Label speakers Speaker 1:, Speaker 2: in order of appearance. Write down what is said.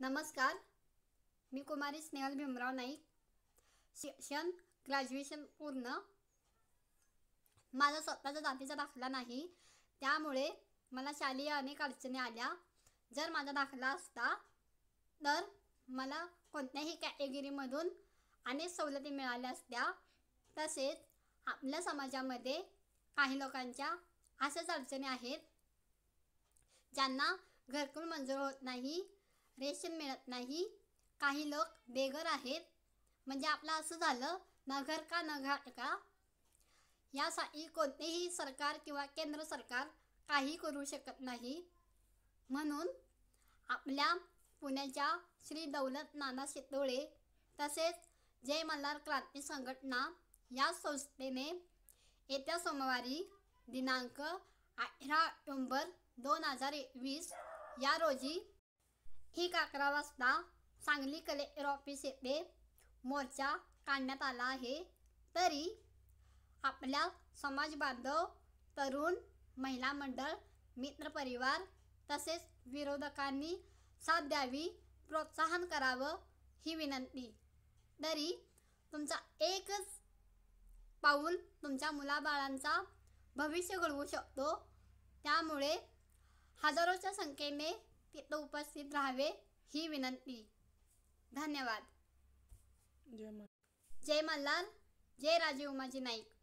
Speaker 1: नमस्कार मी कुमारी स्नेहल भीमराव नाईक शिक्षण ग्रॅज्युएशन पूर्ण माझा स्वतःचा जातीचा दाखला नाही त्यामुळे मला शालेय अनेक अडचणी आल्या जर माझा दाखला असता तर मला कोणत्याही कॅटेगरीमधून अनेक सवलती मिळाल्या असत्या तसेच आपल्या समाजामध्ये काही लोकांच्या अशाच अडचणी आहेत ज्यांना घरकुल मंजूर होत नाही रेशन मिळत नाही काही लोक बेघर आहेत म्हणजे आपलं असं झालं नगर का नगर का यासाठी कोणतेही सरकार किंवा केंद्र सरकार काही करू शकत नाही म्हणून आपल्या पुण्याच्या श्री दौलत नाना शेतोळे तसेच जय मल्हार क्रांती संघटना या संस्थेने येत्या सोमवारी दिनांक अठरा ऑक्टोंबर दोन हजार एकवीस या रोजी ही अकरा वाजता सांगली कलेक्टर ऑफिस येथे मोर्चा काढण्यात आला आहे तरी आपल्या समाज बांधव तरुण महिला मंडळ मित्रपरिवार तसेच विरोधकांनी साथ द्यावी प्रोत्साहन करावं ही विनंती तरी तुमचा एकच पाऊल तुमच्या मुलाबाळांचा भविष्य घडवू शकतो त्यामुळे हजारोच्या संख्येने तिथं उपस्थित राहावे ही विनंती धन्यवाद जय मल्हार जय राजीव उमाजी नाईक